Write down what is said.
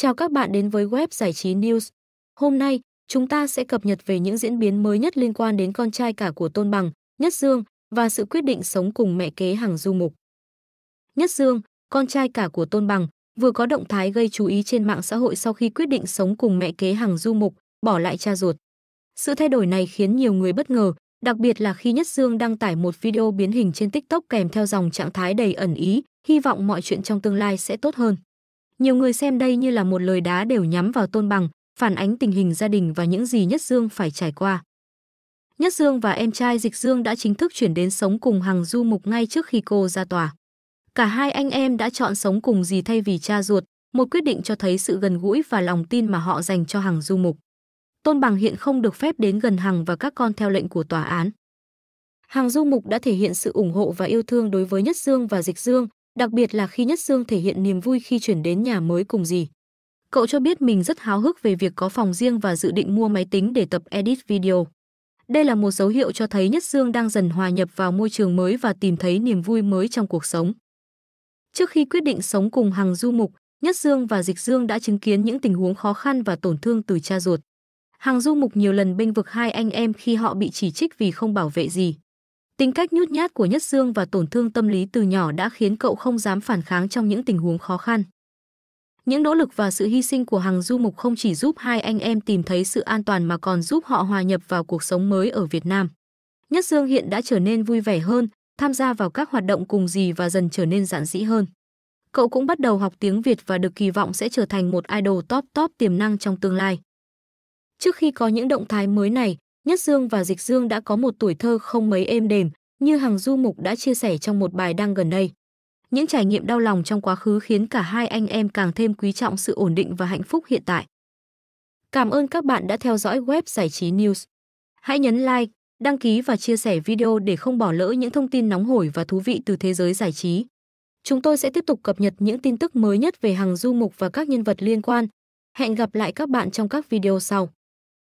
Chào các bạn đến với web giải trí News. Hôm nay, chúng ta sẽ cập nhật về những diễn biến mới nhất liên quan đến con trai cả của Tôn Bằng, Nhất Dương và sự quyết định sống cùng mẹ kế hàng du mục. Nhất Dương, con trai cả của Tôn Bằng, vừa có động thái gây chú ý trên mạng xã hội sau khi quyết định sống cùng mẹ kế hàng du mục, bỏ lại cha ruột. Sự thay đổi này khiến nhiều người bất ngờ, đặc biệt là khi Nhất Dương đăng tải một video biến hình trên TikTok kèm theo dòng trạng thái đầy ẩn ý, hy vọng mọi chuyện trong tương lai sẽ tốt hơn. Nhiều người xem đây như là một lời đá đều nhắm vào Tôn Bằng, phản ánh tình hình gia đình và những gì Nhất Dương phải trải qua. Nhất Dương và em trai Dịch Dương đã chính thức chuyển đến sống cùng Hằng Du Mục ngay trước khi cô ra tòa. Cả hai anh em đã chọn sống cùng gì thay vì cha ruột, một quyết định cho thấy sự gần gũi và lòng tin mà họ dành cho Hằng Du Mục. Tôn Bằng hiện không được phép đến gần Hằng và các con theo lệnh của tòa án. Hằng Du Mục đã thể hiện sự ủng hộ và yêu thương đối với Nhất Dương và Dịch Dương, đặc biệt là khi Nhất Dương thể hiện niềm vui khi chuyển đến nhà mới cùng gì, Cậu cho biết mình rất háo hức về việc có phòng riêng và dự định mua máy tính để tập edit video. Đây là một dấu hiệu cho thấy Nhất Dương đang dần hòa nhập vào môi trường mới và tìm thấy niềm vui mới trong cuộc sống. Trước khi quyết định sống cùng Hằng Du Mục, Nhất Dương và Dịch Dương đã chứng kiến những tình huống khó khăn và tổn thương từ cha ruột. Hằng Du Mục nhiều lần bênh vực hai anh em khi họ bị chỉ trích vì không bảo vệ gì. Tính cách nhút nhát của Nhất Dương và tổn thương tâm lý từ nhỏ đã khiến cậu không dám phản kháng trong những tình huống khó khăn. Những nỗ lực và sự hy sinh của Hằng Du Mục không chỉ giúp hai anh em tìm thấy sự an toàn mà còn giúp họ hòa nhập vào cuộc sống mới ở Việt Nam. Nhất Dương hiện đã trở nên vui vẻ hơn, tham gia vào các hoạt động cùng dì và dần trở nên giản dĩ hơn. Cậu cũng bắt đầu học tiếng Việt và được kỳ vọng sẽ trở thành một idol top top tiềm năng trong tương lai. Trước khi có những động thái mới này, Nhất Dương và Dịch Dương đã có một tuổi thơ không mấy êm đềm, như Hằng Du Mục đã chia sẻ trong một bài đăng gần đây. Những trải nghiệm đau lòng trong quá khứ khiến cả hai anh em càng thêm quý trọng sự ổn định và hạnh phúc hiện tại. Cảm ơn các bạn đã theo dõi web giải trí News. Hãy nhấn like, đăng ký và chia sẻ video để không bỏ lỡ những thông tin nóng hổi và thú vị từ thế giới giải trí. Chúng tôi sẽ tiếp tục cập nhật những tin tức mới nhất về Hằng du mục và các nhân vật liên quan. Hẹn gặp lại các bạn trong các video sau.